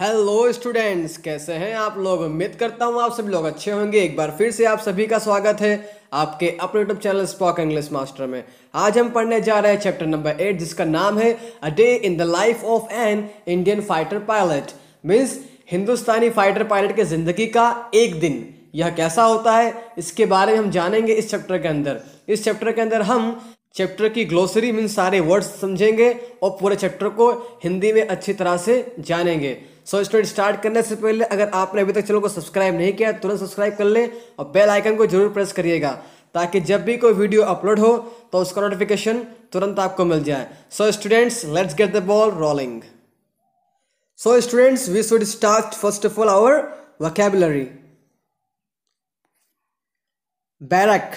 Hello students कैसे हैं आप लोग उम्मीद करता हूँ आप सभी लोग अच्छे होंगे एक बार फिर से आप सभी का स्वागत है आपके अपने YouTube channel spoken English master में आज हम पढ़ने जा रहे हैं चैप्टर नंबर एट जिसका नाम है a day in the life of an Indian fighter pilot means हिंदुस्तानी फाइटर पायलट के ज़िंदगी का एक दिन यह कैसा होता है इसके बारे में हम जानेंगे इस चैप्टर के अंदर इस चैप्टर के अंदर हम चैप्टर की ग्लोसरी मीन सारे वर्ड्स समझेंगे और पूरे चैप्टर को हिंदी में अच्छी तरह से जानेंगे सो स्टूडेंट स्टार्ट करने से पहले अगर आपने अभी तक चैनल को सब्सक्राइब नहीं किया तुरंत सब्सक्राइब कर लें और बेल आइकन को जरूर प्रेस करिएगा ताकि जब भी कोई वीडियो अपलोड हो तो उसका नोटिफिकेशन तुरंत आपको मिल जाए so students let's get the ball rolling so students we should start first of all our vocabulary barrack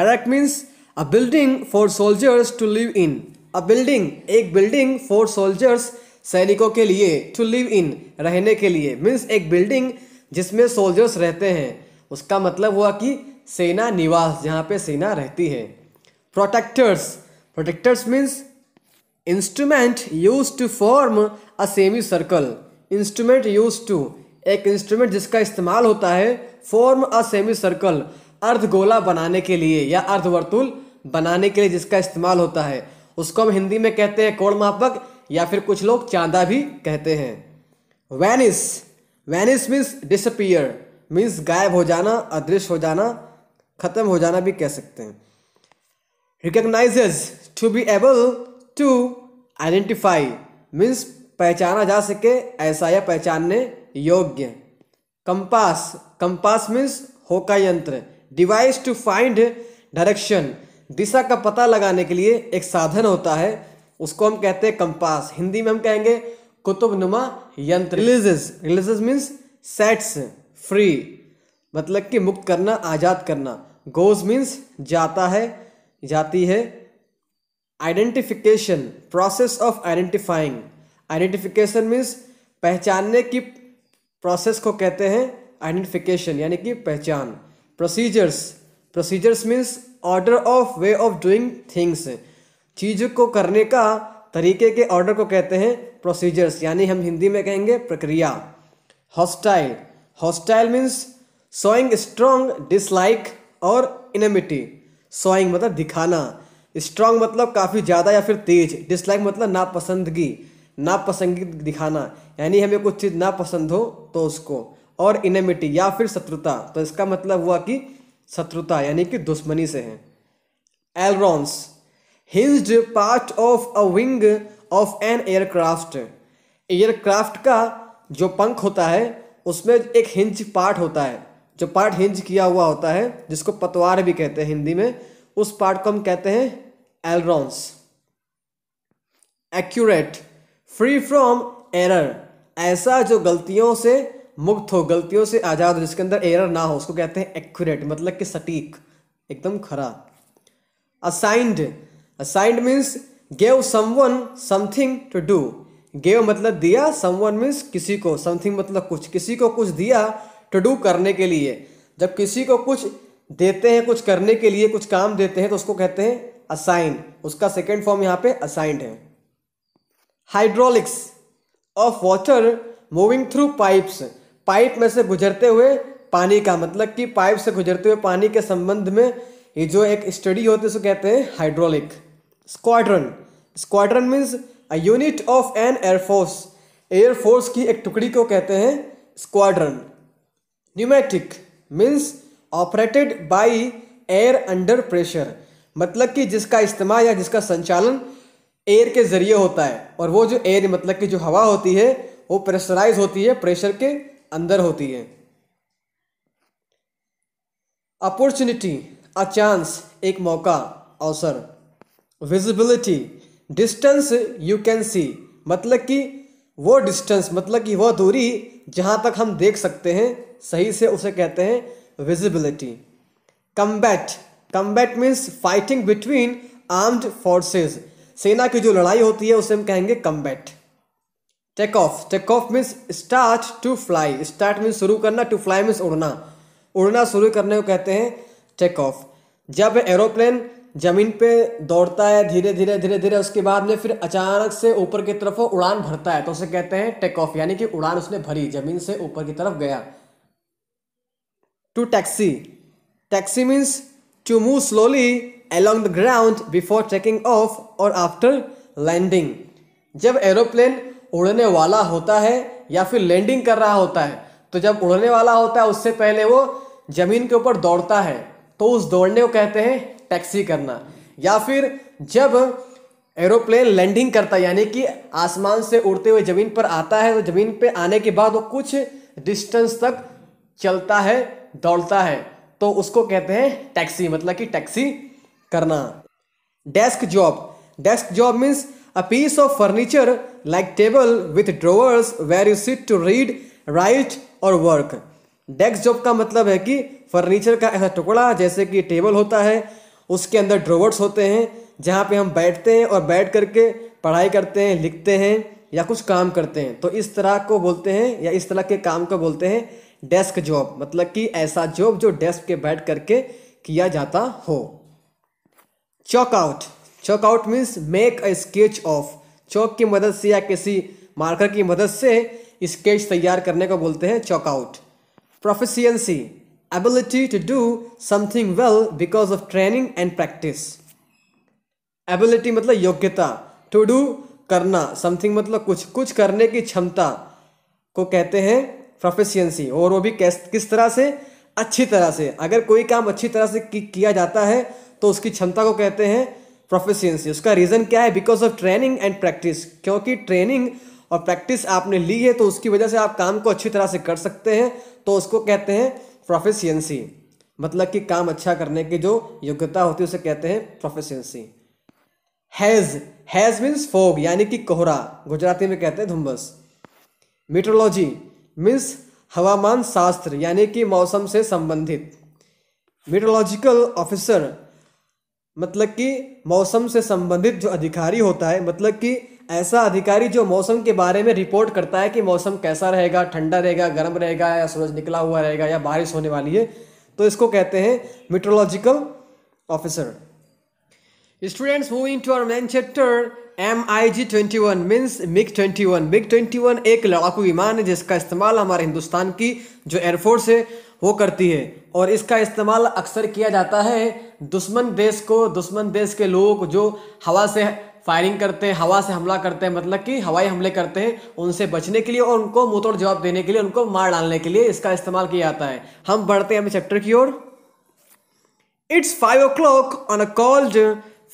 barrack means a building for soldiers to live in a building एक building for soldiers सैनिकों के लिए to live इन रहने के लिए means एक building जिसमें soldiers रहते हैं उसका मतलब हुआ कि सेना निवास जहाँ पे सेना रहती है protractors protractors means instrument used to form a semi circle instrument used to एक इंस्ट्रूमेंट जिसका इस्तेमाल होता है फॉर्म अ सेमी सर्कल अर्धगोला बनाने के लिए या अर्धवर्तुल बनाने के लिए जिसका इस्तेमाल होता है उसको हम हिंदी में कहते हैं कोण मापक या फिर कुछ लोग चांदा भी कहते हैं vanish vanish means disappear means गायब हो जाना अदृश्य हो जाना खत्म हो जाना भी कह सकते हैं recognises to be able to identify means पहचाना जा सके ऐसा या पहचानने योग्य कंपास कंपास मीन्स होका यंत्र डिवाइस टू फाइंड डायरेक्शन दिशा का पता लगाने के लिए एक साधन होता है उसको हम कहते हैं कंपास हिंदी में हम कहेंगे कुतुब नुमा यंत्र releases releases means sets free मतलब कि मुक्त करना आज़ाद करना गोज मीन्स जाता है जाती है identification process of identifying identification means पहचानने की प्रोसेस को कहते हैं आइडेंटिफिकेशन यानी कि पहचान procedures procedures means order of way of doing things चीज़ को करने का तरीके के ऑर्डर को कहते हैं प्रोसीजर्स यानी हम हिंदी में कहेंगे प्रक्रिया hostile hostile means showing strong dislike और इनमिटी सोइंग मतलब दिखाना स्ट्रॉन्ग मतलब काफ़ी ज़्यादा या फिर तेज डिसलाइक मतलब नापसंदगी नापसंदगी दिखाना यानी हमें कुछ चीज़ नापसंद हो तो उसको और इनमिटी या फिर शत्रुता तो इसका मतलब हुआ कि शत्रुता यानी कि दुश्मनी से है ailerons hinged part of a wing of an aircraft aircraft का जो पंख होता है उसमें एक हिंज पार्ट होता है जो पार्ट हिंज किया हुआ होता है जिसको पतवार भी कहते हैं हिंदी में उस पार्ट को हम कहते हैं ailerons accurate free from error ऐसा जो गलतियों से मुक्त हो गलतियों से आज़ाद हो जिसके अंदर एरर ना हो उसको कहते हैं एक्यूरेट मतलब कि सटीक एकदम खरा assigned assigned means gave someone something to do gave मतलब दिया समवन मीन्स किसी को समथिंग मतलब कुछ किसी को कुछ दिया टू डू करने के लिए जब किसी को कुछ देते हैं कुछ करने के लिए कुछ काम देते हैं तो उसको कहते हैं असाइन उसका सेकेंड फॉर्म यहाँ पे असाइंड है hydraulics of water moving through pipes pipe में से गुजरते हुए पानी का मतलब कि पाइप से गुजरते हुए पानी के संबंध में ये जो एक स्टडी होती है उसको कहते हैं hydraulic squadron squadron means a unit of an air force air force की एक टुकड़ी को कहते हैं squadron pneumatic means operated by air under pressure मतलब कि जिसका इस्तेमाल या जिसका संचालन एयर के ज़रिए होता है और वो जो एयर मतलब कि जो हवा होती है वो प्रेशराइज होती है प्रेशर के अंदर होती है अपॉर्चुनिटी अ चांस एक मौका अवसर visibility distance you can see मतलब कि वो डिस्टेंस मतलब कि वह दूरी जहाँ तक हम देख सकते हैं सही से उसे कहते हैं visibility combat combat means fighting between armed forces सेना की जो लड़ाई होती है उसे हम कहेंगे combat take off take off means start to fly start means शुरू करना टू फ्लाई मीन्स उड़ना उड़ना शुरू करने को कहते हैं टेक ऑफ जब एरोप्लेन जमीन पे दौड़ता है धीरे धीरे धीरे धीरे उसके बाद में फिर अचानक से ऊपर की तरफ उड़ान भरता है तो उसे कहते हैं टेक ऑफ यानी कि उड़ान उसने भरी जमीन से ऊपर की तरफ गया to taxi taxi means to move slowly along the ground before taking off और आफ्टर लैंडिंग जब एरोप्लेन उड़ने वाला होता है या फिर लैंडिंग कर रहा होता है तो जब उड़ने वाला होता है उससे पहले वो ज़मीन के ऊपर दौड़ता है तो उस दौड़ने को कहते हैं टैक्सी करना या फिर जब एरोप्लेन लैंडिंग करता है यानी कि आसमान से उड़ते हुए ज़मीन पर आता है तो ज़मीन पर आने के बाद वो कुछ डिस्टेंस तक चलता है दौड़ता है तो उसको कहते हैं टैक्सी मतलब कि टैक्सी करना desk job desk job means a piece of furniture like table with drawers where you sit to read write और वर्क डेस्क जॉब का मतलब है कि फर्नीचर का ऐसा टुकड़ा जैसे कि टेबल होता है उसके अंदर ड्रोवर्स होते हैं जहाँ पे हम बैठते हैं और बैठ करके पढ़ाई करते हैं लिखते हैं या कुछ काम करते हैं तो इस तरह को बोलते हैं या इस तरह के काम को बोलते हैं डेस्क जॉब मतलब कि ऐसा जॉब जो डेस्क के बैठ करके किया जाता हो chalk out chalk out means make a sketch of chalk की मदद से या किसी मार्कर की मदद से स्केच तैयार करने को बोलते हैं chalk out proficiency, ability to do something well because of training and practice. Ability मतलब योग्यता टू डू करना समथिंग मतलब कुछ कुछ करने की क्षमता को कहते हैं प्रोफिशिएंसी और वो भी कैस किस तरह से अच्छी तरह से अगर कोई काम अच्छी तरह से कि, किया जाता है तो उसकी क्षमता को कहते हैं प्रोफिशिएंसी उसका रीज़न क्या है because of training and practice क्योंकि ट्रेनिंग और प्रैक्टिस आपने ली है तो उसकी वजह से आप काम को अच्छी तरह से कर सकते हैं तो उसको कहते हैं प्रोफेसियंसी मतलब कि काम अच्छा करने की जो योग्यता होती है उसे कहते हैं proficiency haze haze means fog यानी कि कोहरा गुजराती में कहते हैं धुम्बस मीटरोलॉजी मीन्स हवामान शास्त्र यानी कि मौसम से संबंधित मीटरोलॉजिकल ऑफिसर मतलब कि मौसम से संबंधित जो अधिकारी होता है मतलब कि ऐसा अधिकारी जो मौसम के बारे में रिपोर्ट करता है कि मौसम कैसा रहेगा ठंडा रहेगा गर्म रहेगा या सूरज निकला हुआ रहेगा या बारिश होने वाली है तो इसको कहते हैं meteorological officer students chapter M I G twenty one means MiG twenty one MiG twenty one एक लड़ाकू विमान है जिसका इस्तेमाल हमारे हिंदुस्तान की जो एयरफोर्स है वो करती है और इसका इस्तेमाल अक्सर किया जाता है दुश्मन देश को दुश्मन देश के लोगों को जो हवा से फायरिंग करते हैं हवा से हमला करते हैं मतलब कि हवाई हमले करते हैं उनसे बचने के लिए और उनको मुंहतोड़ जवाब देने के लिए उनको मार डालने के लिए इसका इस्तेमाल किया जाता है हम बढ़ते हैं अपने चैप्टर की ओर it's five o'clock on a cold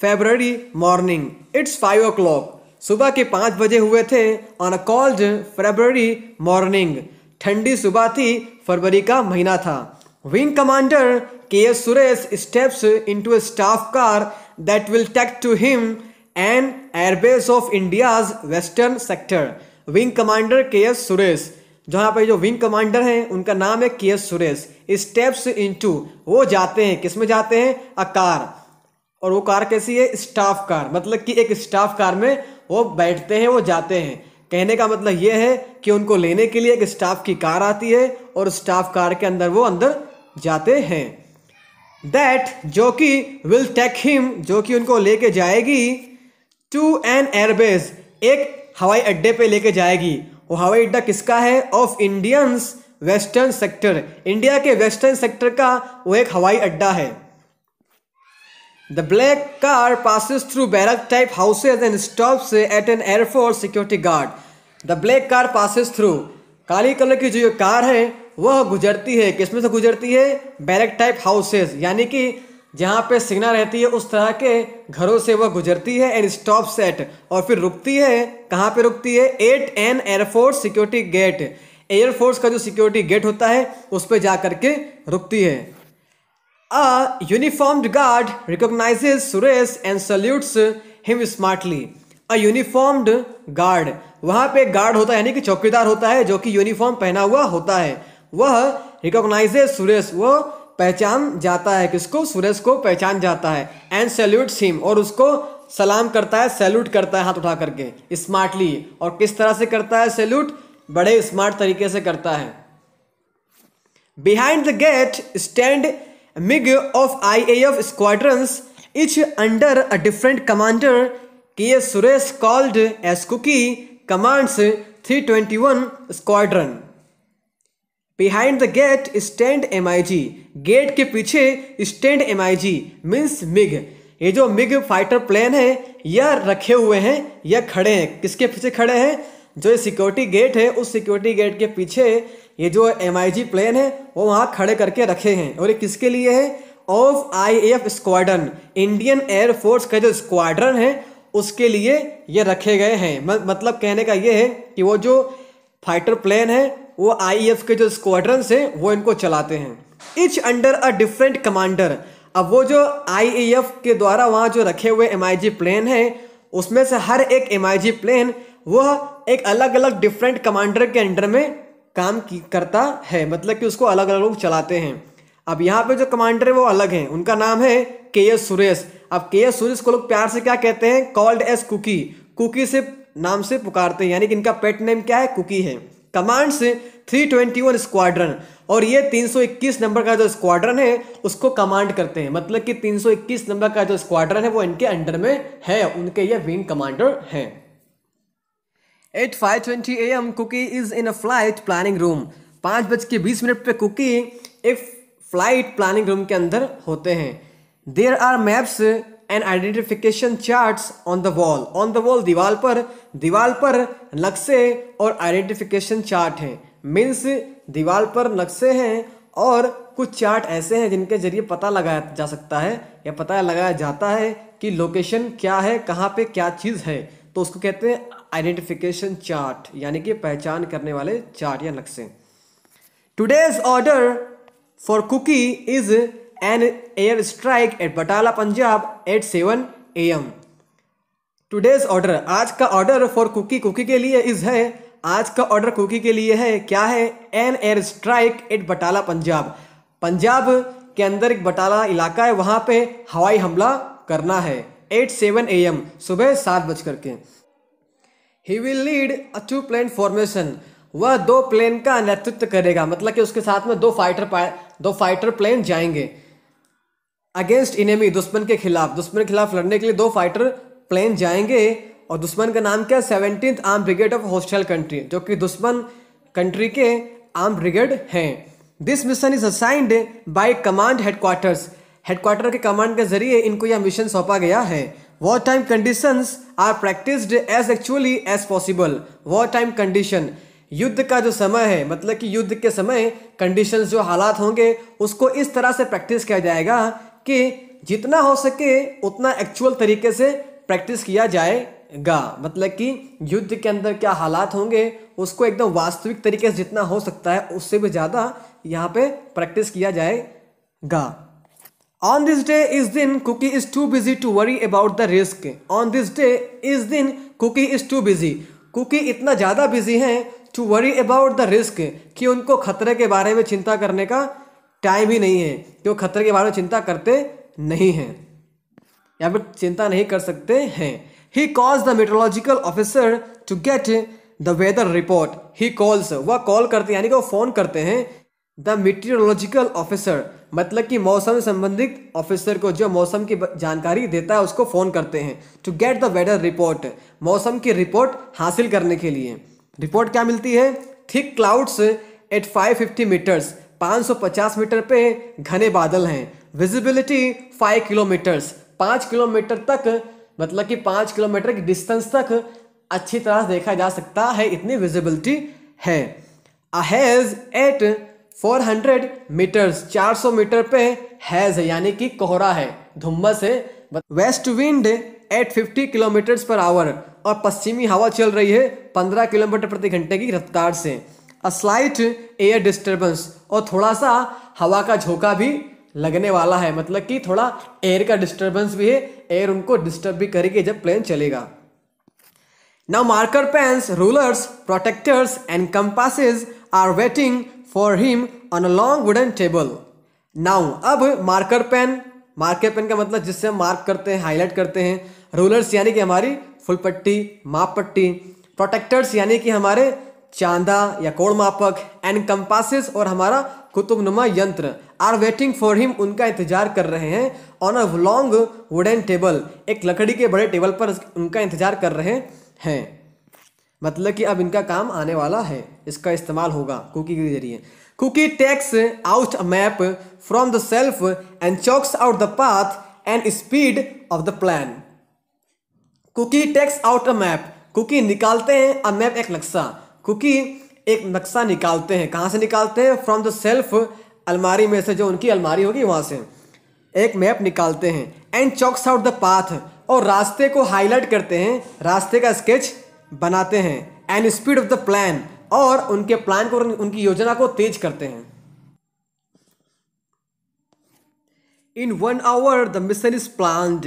February morning it's five o'clock सुबह के पाँच बजे हुए थे on a cold February morning ठंडी सुबह थी फरवरी का महीना था wing commander K S Suresh steps to a staff car that will take to him and airbase of India's western sector wing commander K S Suresh जहाँ पर जो विंग कमांडर हैं उनका नाम है के एस सुरेश स्टेप्स इनटू वो जाते हैं किस में जाते हैं अ कार और वो कार कैसी है स्टाफ कार मतलब कि एक स्टाफ कार में वो बैठते हैं वो जाते हैं कहने का मतलब ये है कि उनको लेने के लिए एक स्टाफ की कार आती है और स्टाफ कार के अंदर वो अंदर जाते हैं दैट जो कि विल टेक हिम जो कि उनको लेके जाएगी टू एन एयरबेस एक हवाई अड्डे पे लेके जाएगी वो हवाई अड्डा किसका है of Indians western sector India के वेस्टर्न सेक्टर का वो एक हवाई अड्डा है the black car passes through barrack type houses and stop at an air force security guard the black car passes through काली कलर की जो कार है वह गुजरती है किसमें से गुजरती है बैरक टाइप हाउसेज यानी कि जहाँ पे सिग्ना रहती है उस तरह के घरों से वह गुजरती है एंड स्टॉप सेट और फिर रुकती है कहाँ पे रुकती है at an air force security gate air force का जो सिक्योरिटी गेट होता है उस पर जा करके रुकती है a uniformed guard recognises Suresh and salutes him smartly a uniformed guard वहाँ पे गार्ड होता है यानी कि चौकीदार होता है जो कि यूनिफॉर्म पहना हुआ होता है वह रिकोगनाइजेज सुरेश वह पहचान जाता है किसको सुरेश को पहचान जाता है एंड सैल्यूट सिम और उसको सलाम करता है सैल्यूट करता है हाथ उठा करके स्मार्टली और किस तरह से करता है सैल्यूट बड़े स्मार्ट तरीके से करता है behind the gate stand MiG of I A F squadrons each under a different commander K Suresh called S Cookie commands one squadron behind the gate stand M I G gate के पीछे stand M I G means MiG ये जो MiG fighter plane है यह रखे हुए हैं यह खड़े हैं किसके पीछे खड़े हैं जो ये सिक्योरिटी गेट है उस सिक्योरिटी गेट के पीछे ये जो एम आई जी प्लेन है वो वहाँ खड़े करके रखे हैं और ये किसके लिए है of I F squadron Indian air force का जो स्क्वाड्रन है उसके लिए ये रखे गए हैं मतलब कहने का ये है कि वो जो फाइटर प्लेन है वो एफ e के जो स्क्वाड्रंस हैं वो इनको चलाते हैं each under a different commander अब वो जो एफ e के द्वारा वहाँ जो रखे हुए जी प्लेन हैं उसमें से हर एक जी प्लेन वह एक अलग अलग डिफरेंट कमांडर के अंडर में काम की करता है मतलब कि उसको अलग अलग लोग चलाते हैं अब यहाँ पे जो कमांडर है वो अलग हैं उनका नाम है के एस सुरेश अब के एस सुरेश को लोग प्यार से क्या कहते हैं कॉल्ड एस कुकी कुकी से नाम से पुकारते हैं यानी कि इनका पेट नेम क्या है कुकी है कमांड से 321 स्क्वाड्रन और ये 321 नंबर का जो स्क्वाड्रन है उसको कमांड करते हैं मतलब कि 321 नंबर का जो स्क्वाड्रन है वो इनके अंडर में है उनके ये विंग कमांडर हैं at five twenty A M Cookie is in a flight planning room पाँच बज के बीस मिनट पर कुकी एक फ्लाइट प्लानिंग रूम के अंदर होते हैं there are maps and identification charts on the wall on the wall दीवार पर दीवार पर नक्शे और आइडेंटिफिकेशन चार्ट हैं मीन्स दीवार पर नक्शे हैं और कुछ चार्ट ऐसे हैं जिनके जरिए पता लगाया जा सकता है या पता लगाया जाता है कि लोकेशन क्या है कहाँ पे क्या चीज़ है तो उसको कहते हैं आइडेंटिफिकेशन चार्ट यानी कि पहचान करने वाले चार्ट या नक्शे today's order for Cookie is an air strike at Batala Punjab at seven A M today's order आज का ऑर्डर फॉर कुकी कुकी के लिए इज है आज का ऑर्डर कुकी के लिए है क्या है an air strike at Batala Punjab Punjab के अंदर एक बटाला इलाका है वहाँ पे हवाई हमला करना है एट सेवन ए एम सुबह सात बज करके he will lead a two plane formation वह दो प्लेन का नेतृत्व करेगा मतलब कि उसके साथ में दो फाइटर दो फाइटर प्लेन जाएंगे अगेंस्ट इनेमी दुश्मन के खिलाफ दुश्मन के खिलाफ लड़ने के लिए दो फाइटर प्लेन जाएंगे और दुश्मन का नाम क्या seventeen arm brigade of hostile country जो कि दुश्मन कंट्री के आर्म ब्रिगेड हैं this mission is assigned by command headquarters headquarter के कमांड के जरिए इनको यह मिशन सौंपा गया है war time condition are practice as actually as possible war time condition युद्ध का जो समय है मतलब कि युद्ध के समय कंडीशंस जो हालात होंगे उसको इस तरह से प्रैक्टिस किया जाएगा कि जितना हो सके उतना एक्चुअल तरीके से प्रैक्टिस किया जाएगा मतलब कि युद्ध के अंदर क्या हालात होंगे उसको एकदम वास्तविक तरीके से जितना हो सकता है उससे भी ज़्यादा यहाँ पे प्रैक्टिस किया जाएगा ऑन दिस डे इस दिन Cookie is too busy to worry about the risk on this day इस दिन Cookie is too busy Cookie इतना ज़्यादा बिजी हैं to worry about the risk कि उनको खतरे के बारे में चिंता करने का टाइम ही नहीं है कि वो खतरे के बारे में चिंता करते नहीं हैं या फिर चिंता नहीं कर सकते हैं he calls the meteorological officer to get the weather report he calls वह कॉल करते यानी कि वो फ़ोन करते हैं द मेट्रोलॉजिकल ऑफिसर मतलब कि मौसम संबंधित ऑफिसर को जो मौसम की जानकारी देता है उसको फ़ोन करते हैं to get the weather report मौसम की रिपोर्ट हासिल करने के लिए रिपोर्ट क्या मिलती है thick clouds at five fifty metres 550 metre पे घने बादल हैं विजिबिलिटी 5 किलोमीटर्स 5 किलोमीटर तक मतलब कि 5 किलोमीटर की डिस्टेंस तक अच्छी तरह से देखा जा सकता है इतनी विजिबिलिटी है अहेज एट 400 मीटर्स 400 मीटर पे हैज है यानी कि कोहरा है धुम्बस है west wind at 50 kilometres per hour और पश्चिमी हवा चल रही है 15 किलोमीटर प्रति घंटे की रफ्तार से अ स्लाइट एयर डिस्टर्बेंस और थोड़ा सा हवा का झोंका भी लगने वाला है मतलब कि थोड़ा एयर का डिस्टर्बेंस भी है एयर उनको डिस्टर्ब भी करेगी जब प्लेन चलेगा now marker pens rulers protractors and compasses are waiting for him on a long wooden table now अब मार्कर पेन मार्कर पेन का मतलब जिससे हम मार्क करते हैं हाईलाइट करते हैं रूलर्स यानी कि हमारी फुल पट्टी माप पट्टी प्रोटेक्टर्स यानी कि हमारे चांदा या कोण मापक एंड कंपासिस और हमारा कुतुबनुमा यंत्र आर वेटिंग फॉर हिम उनका इंतजार कर रहे हैं on a long wooden table एक लकड़ी के बड़े टेबल पर उनका इंतजार कर रहे हैं मतलब कि अब इनका काम आने वाला है इसका इस्तेमाल होगा कुकी के जरिए Cookie takes out map from the shelf and chalks out the path and speed of the plan Cookie takes out a map Cookie निकालते हैं अ मैप एक नक्शा क्योंकि एक नक्शा निकालते हैं कहाँ से निकालते हैं फ्रॉम द सेल्फ अलमारी में से जो उनकी अलमारी होगी वहाँ से एक मैप निकालते हैं and chalks out the path और रास्ते को हाईलाइट करते हैं रास्ते का स्केच बनाते हैं and speed of the plan और उनके प्लान को उनकी योजना को तेज करते हैं in one hour the mission is plan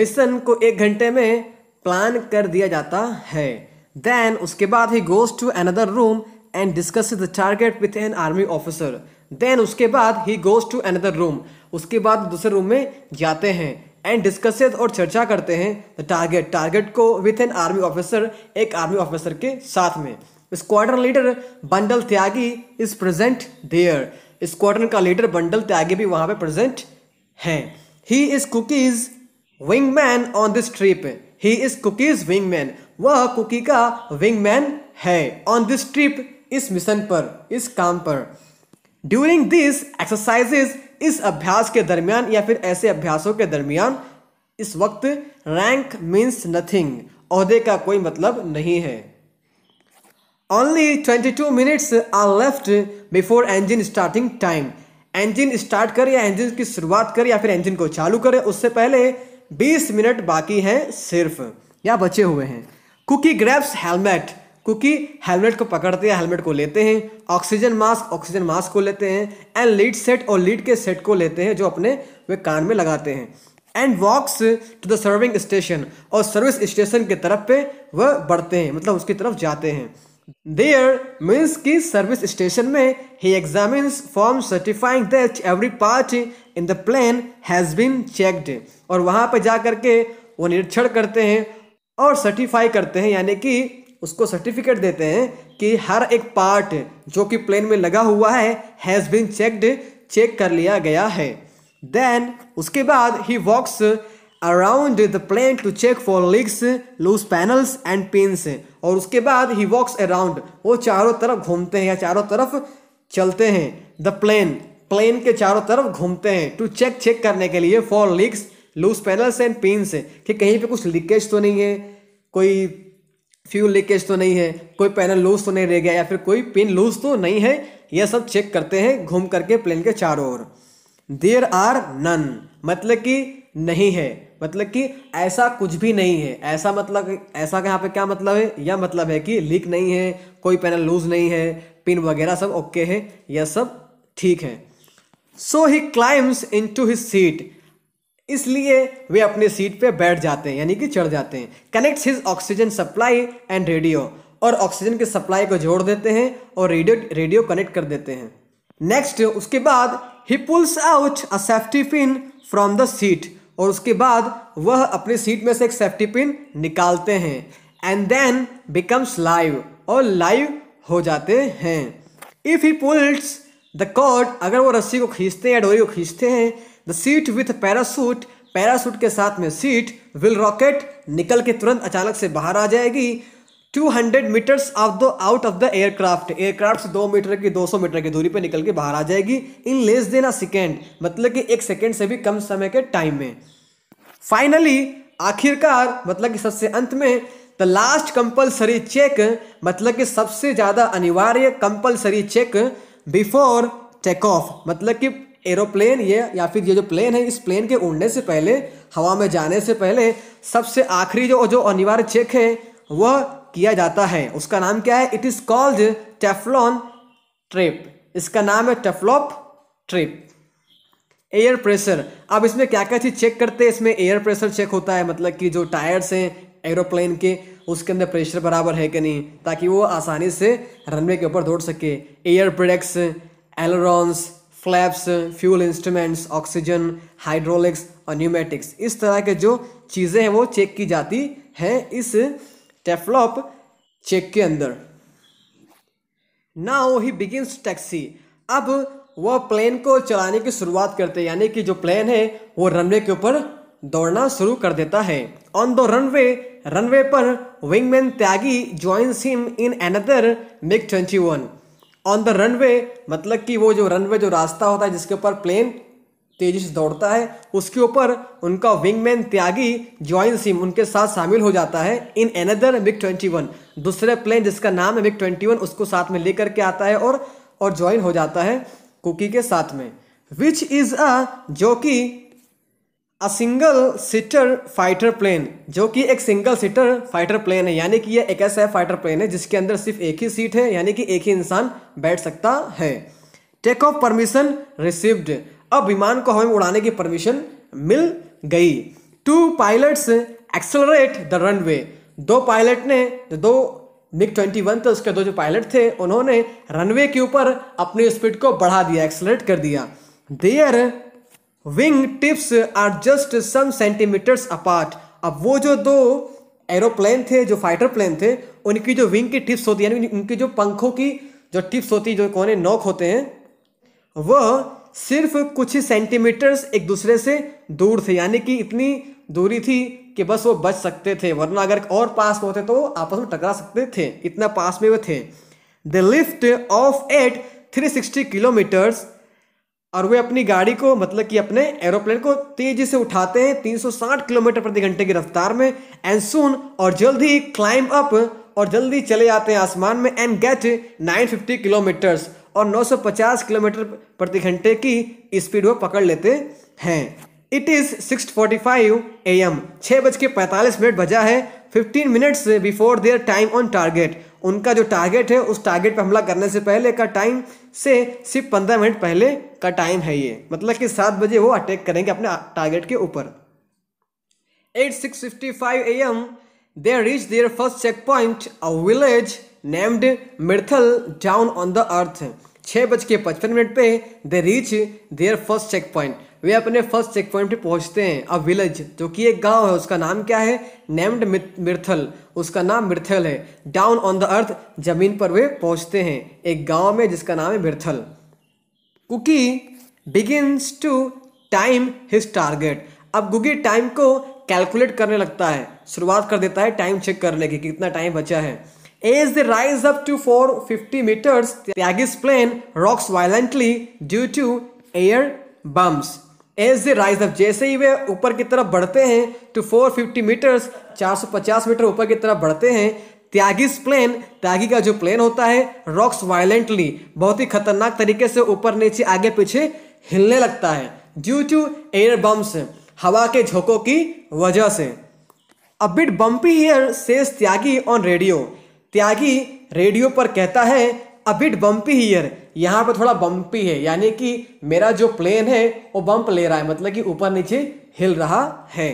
mission को एक घंटे में प्लान कर दिया जाता है देन उसके बाद he goes to another room and discuss the target with an army officer then उसके बाद he goes to another room उसके बाद दूसरे रूम में जाते हैं एंड डिस्कस और चर्चा करते हैं द टारगेट टारगेट को विथ एन आर्मी ऑफिसर एक आर्मी ऑफिसर के साथ में squadron leader Bundal Tyagi is present there squadron का लीडर बंडल त्यागी भी वहाँ पे प्रेजेंट हैं he is Cookie's wingman on this trip he is Cookie's wingman वह कुकी का विंगमैन है ऑन दिस ट्रिप इस मिशन पर इस काम पर ड्यूरिंग दिस एक्सरसाइजेज इस अभ्यास के दरमियान या फिर ऐसे अभ्यासों के दरमियान इस वक्त रैंक मीन्स नथिंग अहदे का कोई मतलब नहीं है only twenty two minutes are left before engine starting time engine start कर या इंजन की शुरुआत कर या फिर इंजन को चालू करें उससे पहले बीस मिनट बाकी हैं सिर्फ या बचे हुए हैं Cookie grabs helmet Cookie helmet को पकड़ते हैं हेलमेट को लेते हैं ऑक्सीजन मास्क ऑक्सीजन मास्क को लेते हैं एंड लीड सेट और लीड के सेट को लेते हैं जो अपने वे कान में लगाते हैं and walks to the serving station और सर्विस स्टेशन की तरफ पे वह बढ़ते हैं मतलब उसकी तरफ जाते हैं देयर मीन्स की सर्विस स्टेशन में he examine form certifying that every part in the plane has been checked और वहाँ पर जा करके वो निरीक्षण करते हैं और सर्टिफाई करते हैं यानी कि उसको सर्टिफिकेट देते हैं कि हर एक पार्ट जो कि प्लेन में लगा हुआ है हैज़ बिन चेकड चेक कर लिया गया है देन उसके बाद he walks around the plane to check for leaks loose panels and pins और उसके बाद ही वॉक्स अराउंड वो चारों तरफ घूमते हैं या चारों तरफ चलते हैं द प्लेन प्लेन के चारों तरफ घूमते हैं टू चेक चेक करने के लिए for leaks loose panels and pin से कि कहीं पे कुछ लीकेज तो नहीं है कोई फ्यूल लीकेज तो नहीं है कोई पैनल लूज तो नहीं रह गया या फिर कोई पिन लूज तो नहीं है यह सब चेक करते हैं घूम करके प्लेन के चारों ओर देर आर नन मतलब कि नहीं है मतलब कि ऐसा कुछ भी नहीं है ऐसा मतलब ऐसा यहाँ पे क्या मतलब है यह मतलब है कि लीक नहीं है कोई पैनल लूज नहीं है पिन वगैरह सब ओके है यह सब ठीक है so he climbs into his seat इसलिए वे अपनी सीट पे बैठ जाते हैं यानी कि चढ़ जाते हैं connect his oxygen supply and radio और ऑक्सीजन की सप्लाई को जोड़ देते हैं और रेडियो रेडियो कनेक्ट कर देते हैं नेक्स्ट उसके बाद he pulls out a safety pin from the seat और उसके बाद वह अपनी सीट में से एक सेफ्टी पिन निकालते हैं एंड देन बिकम्स लाइव और लाइव हो जाते हैं if he pulls the cord अगर वो रस्सी को खींचते हैं या डोरी को खींचते हैं the seat with parachute parachute के साथ में सीट विल रॉकेट निकल के तुरंत अचानक से बाहर आ जाएगी 200 metres of the out of the aircraft aircraft से दो मीटर की 200 मीटर की दूरी पर निकल के बाहर आ जाएगी in less than a second मतलब कि एक सेकेंड से भी कम समय के टाइम में फाइनली आखिरकार मतलब कि सबसे अंत में द लास्ट कंपलसरी चेक मतलब कि सबसे ज़्यादा अनिवार्य compulsory check before take off मतलब कि एरोप्लेन ये या फिर ये जो प्लेन है इस प्लेन के उड़ने से पहले हवा में जाने से पहले सबसे आखिरी जो जो अनिवार्य चेक है वह किया जाता है उसका नाम क्या है it is called Teflon trip इसका नाम है टेफलॉप ट्रिप एयर प्रेशर अब इसमें क्या क्या चीज़ चेक करते हैं इसमें एयर प्रेशर चेक होता है मतलब कि जो टायर्स हैं एरोप्लेन के उसके अंदर प्रेशर बराबर है कि नहीं ताकि वो आसानी से रनवे के ऊपर दौड़ सके air brakes ailerons flaps fuel instruments oxygen hydraulics और न्यूमेटिक्स इस तरह के जो चीज़ें हैं वो चेक की जाती हैं इस टेफलॉप चेक के अंदर ना वो ही बिगिन टैक्सी अब वह प्लेन को चलाने की शुरुआत करते हैं यानी कि जो प्लेन है वो रनवे के ऊपर दौड़ना शुरू कर देता है ऑन द रनवे रनवे पर wingman Tyagi joins him in another MiG twenty one on the runway मतलब कि वो जो रनवे जो रास्ता होता है जिसके ऊपर प्लेन तेजी से दौड़ता है उसके ऊपर उनका विंगमैन त्यागी ज्वाइन सिम उनके साथ शामिल हो जाता है in another MiG twenty one दूसरे प्लेन जिसका नाम है मिग ट्वेंटी वन उसको साथ में लेकर के आता है और और ज्वाइन हो जाता है कुकी के साथ में विच इज़ अ जो कि a single seater fighter plane जो कि एक सिंगल सीटर फाइटर प्लेन है यानी कि यह एक ऐसा फाइटर प्लेन है जिसके अंदर सिर्फ एक ही सीट है यानी कि एक ही इंसान बैठ सकता है टेक ऑफ परमिशन रिसिव्ड अब विमान को हमें उड़ाने की परमिशन मिल गई two pilots accelerate the runway दो पायलट ने दो मिक ट्वेंटी वन थे उसके दो जो पायलट थे उन्होंने रनवे के ऊपर अपनी स्पीड को बढ़ा दिया एक्सलरेट कर दिया their wing tips are just some centimetres apart अब वो जो दो एरोप्लेन थे जो फाइटर प्लेन थे उनकी जो विंग की टिप्स होती है यानी उनकी जो पंखों की जो टिप्स होती है जो कोने नोक होते हैं वह सिर्फ कुछ ही सेंटीमीटर्स एक दूसरे से दूर थे यानी कि इतनी दूरी थी कि बस वो बच सकते थे वरना अगर और पास में होते तो आपस में टकरा सकते थे इतना पास में वे थे the lift off at three sixty kilometres और वे अपनी गाड़ी को मतलब कि अपने एरोप्लेन को तेजी से उठाते हैं 360 किलोमीटर प्रति घंटे की रफ्तार में एंड सुन और जल्द ही क्लाइंब अप और जल्दी चले जाते हैं आसमान में एंड गेट 950 किलोमीटर्स और 950 किलोमीटर प्रति घंटे की स्पीड वो पकड़ लेते हैं it is 6:45 forty five A M छः बज के पैंतालीस मिनट बजा है fifteen minutes before their time on target उनका जो टारगेट है उस टारगेट पर हमला करने से पहले का टाइम से सिर्फ पंद्रह मिनट पहले का टाइम है ये मतलब कि सात बजे वो अटैक करेंगे अपने टारगेट के ऊपर at six fifty five A M reach their first check point a village named Mirthal down on the earth छः बज के पचपन मिनट पे they reach their first check point वे अपने फर्स्ट चेक पॉइंट पे पहुंचते हैं अब विलेज जो कि एक गांव है उसका नाम क्या है नेम्ड मिर्थल उसका नाम मिर्थल है डाउन ऑन द अर्थ जमीन पर वे पहुंचते हैं एक गांव में जिसका नाम है Mirthal Cookie begins to time his target अब गुगी टाइम को कैलकुलेट करने लगता है शुरुआत कर देता है टाइम चेक करने की कितना टाइम बचा है as the rise up to 450 meters, Tyagi's plane rocks violently due to air bumps as they rise up जैसे ही वे ऊपर की तरफ बढ़ते हैं टू फोर फिफ्टी मीटर्स चार सौ पचास मीटर ऊपर की तरफ बढ़ते हैं त्यागी प्लेन त्यागी का जो प्लेन होता है रॉक्स वायलेंटली बहुत ही खतरनाक तरीके से ऊपर नीचे आगे पीछे हिलने लगता है ड्यू टू एयर बम्स हवा के झोंकों की वजह से अब bit bumpy here says Tyagi on radio Tyagi radio पर कहता है अबिट बम्पी हीयर यहाँ पर थोड़ा बम्पी है यानी कि मेरा जो प्लेन है वो बम्प ले रहा है मतलब कि ऊपर नीचे हिल रहा है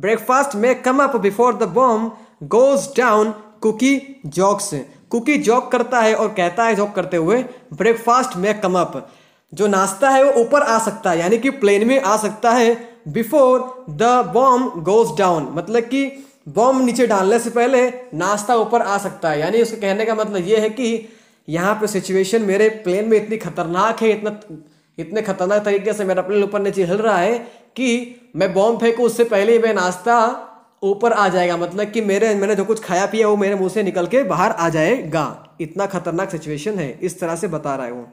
ब्रेकफास्ट में come up before the bomb goes down Cookie jokes Cookie joke करता है और कहता है जॉक करते हुए ब्रेकफास्ट में कम अप जो नाश्ता है वो ऊपर आ सकता है यानी कि प्लेन में आ सकता है before the bomb goes down मतलब कि बॉम्ब नीचे डालने से पहले नाश्ता ऊपर आ सकता है यानी उसके कहने का मतलब ये है कि यहाँ पे सिचुएशन मेरे प्लेन में इतनी खतरनाक है इतना इतने खतरनाक तरीके से मेरा प्लेन ऊपर नीचे हिल रहा है कि मैं बॉम्ब फेंकूँ उससे पहले ही मैं नाश्ता ऊपर आ जाएगा मतलब कि मेरे मैंने जो कुछ खाया पिया वो मेरे मुंह से निकल के बाहर आ जाएगा इतना खतरनाक सिचुएशन है इस तरह से बता रहा है वो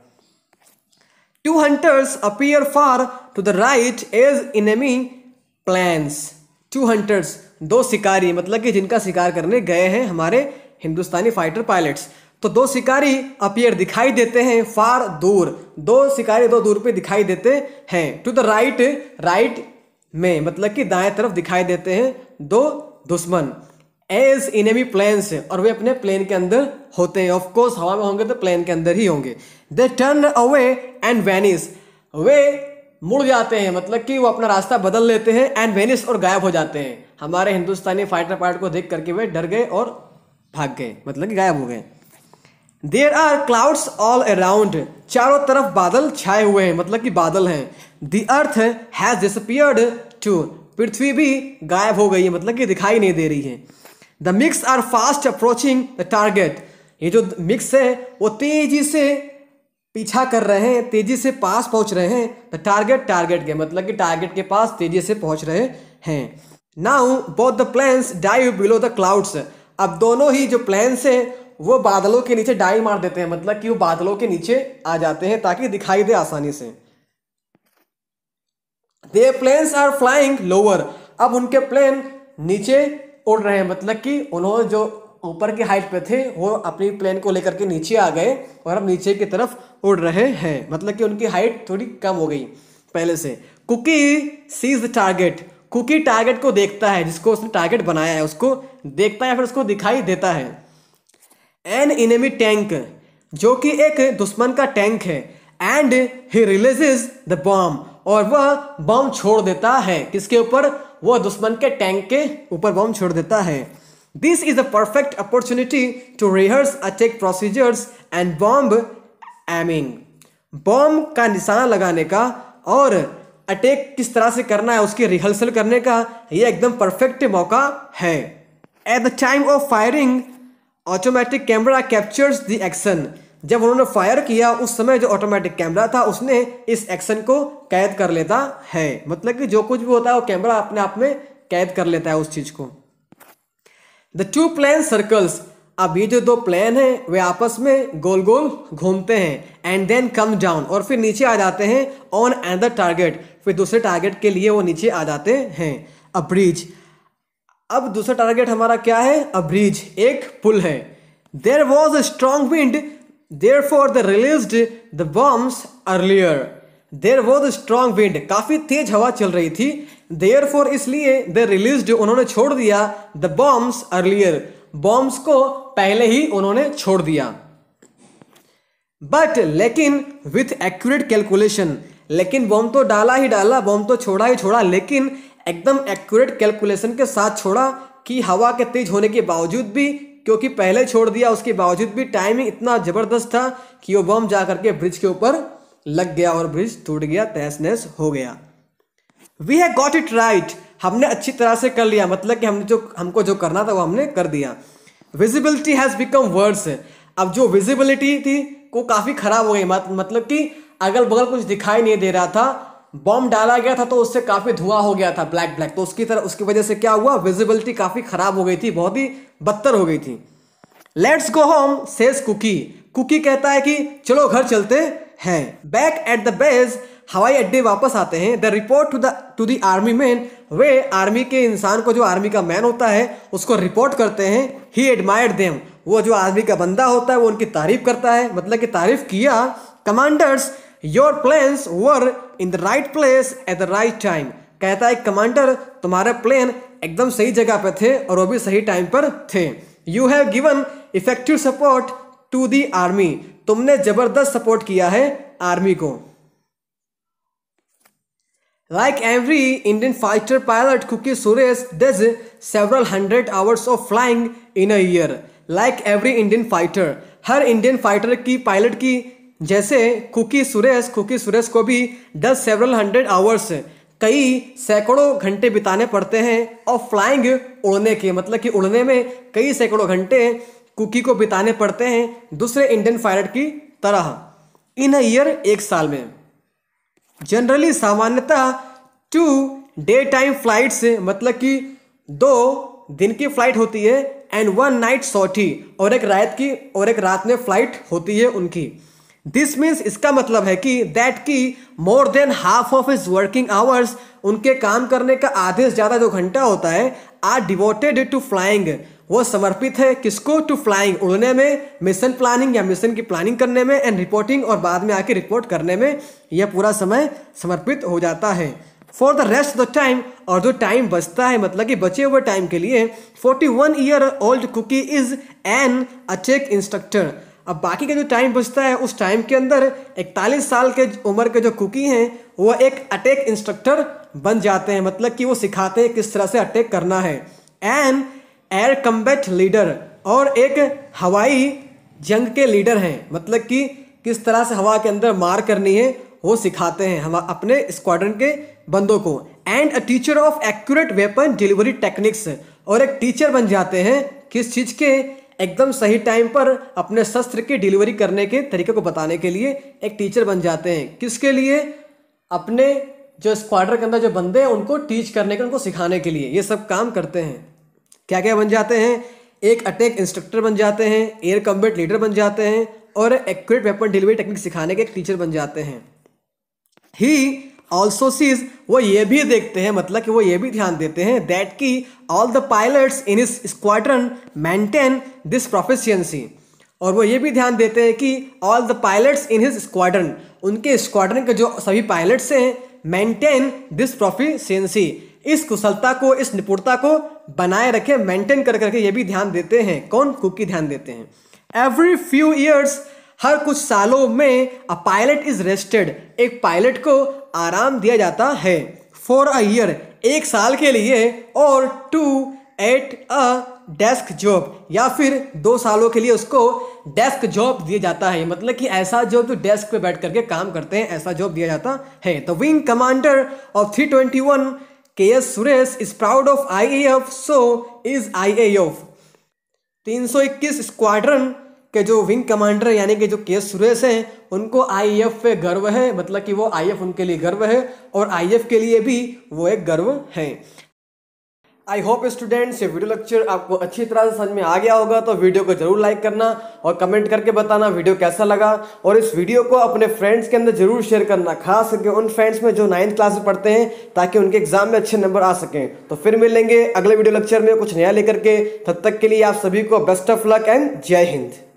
two hunters appear far to the right as enemy planes two hunters दो शिकारी मतलब कि जिनका शिकार करने गए हैं हमारे हिंदुस्तानी फाइटर पायलट्स तो दो शिकारी अपियर दिखाई देते हैं फार दूर दो शिकारी दो दूर पे दिखाई देते हैं टू द राइट राइट में मतलब कि दाएं तरफ दिखाई देते हैं दो दुश्मन एज इनेमी प्लेन्स और वे अपने प्लेन के अंदर होते हैं ऑफ कोर्स हवा में होंगे तो प्लेन के अंदर ही होंगे they turn away and vanish वे मुड़ जाते हैं मतलब कि वो अपना रास्ता बदल लेते हैं एंड वेनिस और गायब हो जाते हैं हमारे हिंदुस्तानी फाइटर पार्ट को देख करके वे डर गए और भाग गए मतलब कि गायब हो गए there are clouds all around चारों तरफ बादल छाए हुए हैं मतलब कि बादल हैं the earth has disappeared too पृथ्वी भी गायब हो गई है मतलब कि दिखाई नहीं दे रही है the MiGs are fast approaching the target ये जो मिक्स है वो तेजी से पीछा कर रहे हैं तेजी से पास पहुंच रहे हैं द टारगेट टारगेट के मतलब कि टारगेट के पास तेजी से पहुंच रहे हैं now both the planes dive below the clouds अब दोनों ही जो प्लान्स हैं वो बादलों के नीचे डाई मार देते हैं मतलब कि वो बादलों के नीचे आ जाते हैं ताकि दिखाई दे आसानी से the planes are flying lower अब उनके प्लेन नीचे उड़ रहे हैं मतलब कि उन्होंने जो ऊपर की हाइट पे थे वो अपनी प्लेन को लेकर के नीचे आ गए और अब नीचे की तरफ उड़ रहे हैं मतलब कि उनकी हाइट थोड़ी कम हो गई पहले से Cookie sees the target Cookie target को देखता है जिसको उसने टारगेट बनाया है उसको देखता है फिर उसको दिखाई देता है एन इनेमी टैंक जो कि एक दुश्मन का टैंक है and he releases the bomb और वह बॉम्ब छोड़ देता है किसके ऊपर वह दुश्मन के टैंक के ऊपर बॉम्ब छोड़ देता है this is a perfect opportunity to rehearse attack procedures and bomb aiming bomb का निशाना लगाने का और अटैक किस तरह से करना है उसकी रिहर्सल करने का यह एकदम परफेक्ट मौका है at the time of firing automatic camera captures the action जब उन्होंने फायर किया उस समय जो ऑटोमेटिक कैमरा था उसने इस एक्शन को कैद कर लेता है मतलब कि जो कुछ भी होता है वो कैमरा अपने आप में कैद कर लेता है उस चीज़ को द टू प्लान सर्कल्स अब ये जो दो प्लान हैं वे आपस में गोल गोल घूमते हैं एंड देन कम डाउन और फिर नीचे आ जाते हैं ऑन एंड द टारगेट फिर दूसरे टारगेट के लिए वो नीचे आ जाते हैं अ ब्रिज अब दूसरा टारगेट हमारा क्या है अ ब्रिज एक पुल है there was a strong wind therefore the release the bombs earlier there was a strong wind काफ़ी तेज हवा चल रही थी देयर फॉर इसलिए द रिलीज उन्होंने छोड़ दिया द बॉम्ब्स अर्लियर बॉम्ब्स को पहले ही उन्होंने छोड़ दिया बट लेकिन विथ एक्यूरेट कैलकुलेशन लेकिन बॉम्ब तो डाला ही डाला बॉम्ब तो छोड़ा ही छोड़ा लेकिन एकदम एक्यूरेट कैलकुलेशन के साथ छोड़ा कि हवा के तेज होने के बावजूद भी क्योंकि पहले छोड़ दिया उसके बावजूद भी टाइमिंग इतना ज़बरदस्त था कि वो बम जा करके ब्रिज के ऊपर लग गया और ब्रिज टूट गया तहस नहस हो गया we have got it right हमने अच्छी तरह से कर लिया मतलब कि हमने जो हमको जो करना था वो हमने कर दिया विजिबिलिटी हैज़ बिकम वर्ड्स अब जो विजिबिलिटी थी वो काफ़ी ख़राब हो गई मतलब कि अगल बगल कुछ दिखाई नहीं दे रहा था बॉम्ब डाला गया था तो उससे काफ़ी धुआं हो गया था ब्लैक ब्लैक तो उसकी तरह उसकी वजह से क्या हुआ विजिबिलिटी काफ़ी ख़राब हो गई थी बहुत ही बदतर हो गई थी let's go home says Cookie Cookie कहता है कि चलो घर चलते हैं बैक एट द बेस हवाई अड्डे वापस आते हैं the report to the to the army man वे आर्मी के इंसान को जो आर्मी का मैन होता है उसको रिपोर्ट करते हैं ही एडमायर देम वो जो आर्मी का बंदा होता है वो उनकी तारीफ करता है मतलब कि तारीफ किया commanders your planes were in the right place at the right time कहता है कमांडर तुम्हारे प्लेन एकदम सही जगह पर थे और वो भी सही टाइम पर थे you have given effective support to the army तुमने जबरदस्त सपोर्ट किया है आर्मी को like every Indian fighter pilot Cookie Suresh does several hundred hours of flying in a year. Like every Indian fighter, हर इंडियन फाइटर की pilot की जैसे cookie Suresh cookie Suresh को भी डज सेवरल हंड्रेड आवर्स कई सैकड़ों घंटे बिताने पड़ते हैं और फ्लाइंग उड़ने के मतलब कि उड़ने में कई सैकड़ों घंटे कुकी को बिताने पड़ते हैं दूसरे इंडियन पायलट की तरह इन ईयर एक साल में जनरली सामान्यतः टू डे टाइम फ्लाइट्स मतलब कि दो दिन की फ्लाइट होती है एंड वन नाइट सौठी और एक रात की और एक रात में फ्लाइट होती है उनकी दिस मीन्स इसका मतलब है कि दैट की more than half of his working hours उनके काम करने का आधे से ज़्यादा जो घंटा होता है आर डिवोटेड टू फ्लाइंग वो समर्पित है किसको टू फ्लाइंग उड़ने में मिशन प्लानिंग या मिशन की प्लानिंग करने में एंड रिपोर्टिंग और बाद में आके रिपोर्ट करने में यह पूरा समय समर्पित हो जाता है for the rest of the time और जो टाइम बचता है मतलब कि बचे हुए टाइम के लिए forty one year old Cookie is an a check instructor अब बाकी का जो टाइम बचता है उस टाइम के अंदर 41 साल के उम्र के जो कुकी हैं वो एक अटैक इंस्ट्रक्टर बन जाते हैं मतलब कि वो सिखाते हैं किस तरह से अटैक करना है एन एयर कम्बैट लीडर और एक हवाई जंग के लीडर हैं मतलब कि किस तरह से हवा के अंदर मार करनी है वो सिखाते हैं हम अपने स्क्वाड्रन के बंदों को and a teacher of accurate weapon delivery techniques और एक टीचर बन जाते हैं किस चीज़ के एकदम सही टाइम पर अपने शस्त्र की डिलीवरी करने के तरीके को बताने के लिए एक टीचर बन जाते हैं किसके लिए अपने जो स्क्वाडर के अंदर जो बंदे हैं उनको टीच करने के उनको सिखाने के लिए ये सब काम करते हैं क्या क्या बन जाते हैं एक अटैक इंस्ट्रक्टर बन जाते हैं एयर कम्बेट लीडर बन जाते हैं और एक्यूरेट वेपन डिलीवरी टेक्निक सिखाने के एक टीचर बन जाते हैं ही ऑल्सो सीज वो ये भी देखते हैं मतलब कि वो ये भी ध्यान देते हैं दैट कि ऑल द पायलट्स इन इस स्क्वाड्रन मेंटेन दिस प्रोफिशियंसी और वो ये भी ध्यान देते हैं कि all the pilots in his squadron उनके स्क्वाड्रन के जो सभी पायलट्स हैं मेंटेन दिस प्रोफिशियंसी इस कुशलता को इस निपुणता को बनाए रखें मेंटेन कर करके ये भी ध्यान देते हैं कौन कुक की ध्यान देते हैं एवरी फ्यू ईयर्स हर कुछ सालों में अ पायलट इज रेस्टेड एक पायलट को आराम दिया जाता है फॉर अ ईयर एक साल के लिए और to at a desk job या फिर दो सालों के लिए उसको डेस्क जॉब दिया जाता है मतलब कि ऐसा जॉब जो तो डेस्क पे बैठ करके काम करते हैं ऐसा जॉब दिया जाता है तो wing commander of three twenty one K S Suresh is proud of I A F so is I A F तीन सौ इक्कीस स्क्वाड्रन के जो विंग कमांडर यानी कि जो के सुरेश हैं उनको एफ पे गर्व है मतलब कि वो एफ उनके लिए गर्व है और एफ के लिए भी वो एक गर्व है आई होप स्टूडेंट्स ये वीडियो लेक्चर आपको अच्छी तरह से समझ में आ गया होगा तो वीडियो को जरूर लाइक करना और कमेंट करके बताना वीडियो कैसा लगा और इस वीडियो को अपने फ्रेंड्स के अंदर जरूर शेयर करना खास करके उन फ्रेंड्स में जो नाइन्थ क्लास में पढ़ते हैं ताकि उनके एग्जाम में अच्छे नंबर आ सकें तो फिर मिलेंगे अगले वीडियो लेक्चर में कुछ नया लेकर के तब तक के लिए आप सभी को बेस्ट ऑफ लक एंड जय हिंद